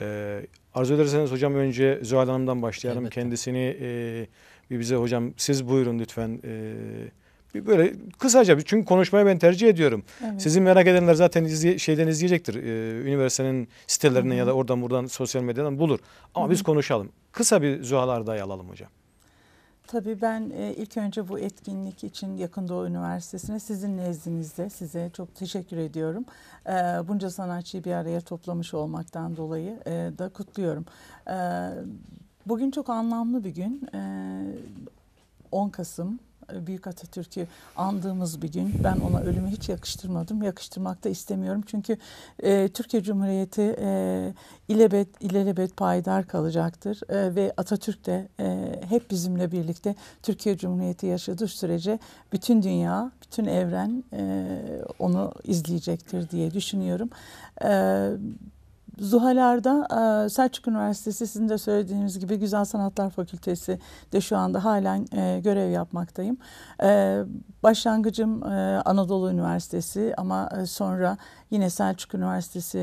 Ee, arzu ederseniz hocam önce Zuhal Hanım'dan başlayalım. Elbette. Kendisini e, bir bize hocam siz buyurun lütfen. E, bir böyle kısaca çünkü konuşmayı ben tercih ediyorum. Evet. Sizin merak edenler zaten izleye, şeyden izleyecektir. Ee, üniversitenin sitelerinden Hı-hı. ya da oradan buradan sosyal medyadan bulur. Ama Hı-hı. biz konuşalım. Kısa bir Zuhal Arda'yı alalım hocam. Tabii ben e, ilk önce bu etkinlik için Yakın Doğu Üniversitesi'ne sizin nezdinizde size çok teşekkür ediyorum. E, bunca sanatçıyı bir araya toplamış olmaktan dolayı e, da kutluyorum. Bugün çok anlamlı bir gün. 10 Kasım Büyük Atatürk'ü andığımız bir gün. Ben ona ölümü hiç yakıştırmadım. Yakıştırmak da istemiyorum. Çünkü e, Türkiye Cumhuriyeti e, ilebet, ilelebet payidar kalacaktır. E, ve Atatürk de e, hep bizimle birlikte Türkiye Cumhuriyeti yaşadığı sürece bütün dünya, bütün evren e, onu izleyecektir diye düşünüyorum. E, Zuhalar'da e, Selçuk Üniversitesi sizin de söylediğiniz gibi Güzel Sanatlar Fakültesi de şu anda halen e, görev yapmaktayım. E, başlangıcım Anadolu Üniversitesi ama sonra yine Selçuk Üniversitesi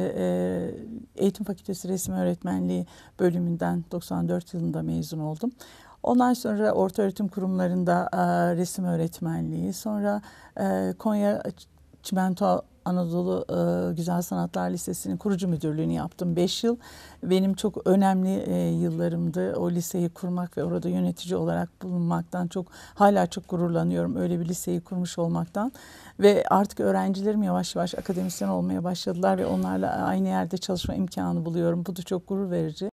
Eğitim Fakültesi Resim Öğretmenliği bölümünden 94 yılında mezun oldum. Ondan sonra orta öğretim kurumlarında resim öğretmenliği, sonra Konya Çimento Anadolu e, Güzel Sanatlar Lisesi'nin kurucu müdürlüğünü yaptım 5 yıl. Benim çok önemli e, yıllarımdı. O liseyi kurmak ve orada yönetici olarak bulunmaktan çok hala çok gururlanıyorum öyle bir liseyi kurmuş olmaktan. Ve artık öğrencilerim yavaş yavaş akademisyen olmaya başladılar ve onlarla aynı yerde çalışma imkanı buluyorum. Bu da çok gurur verici.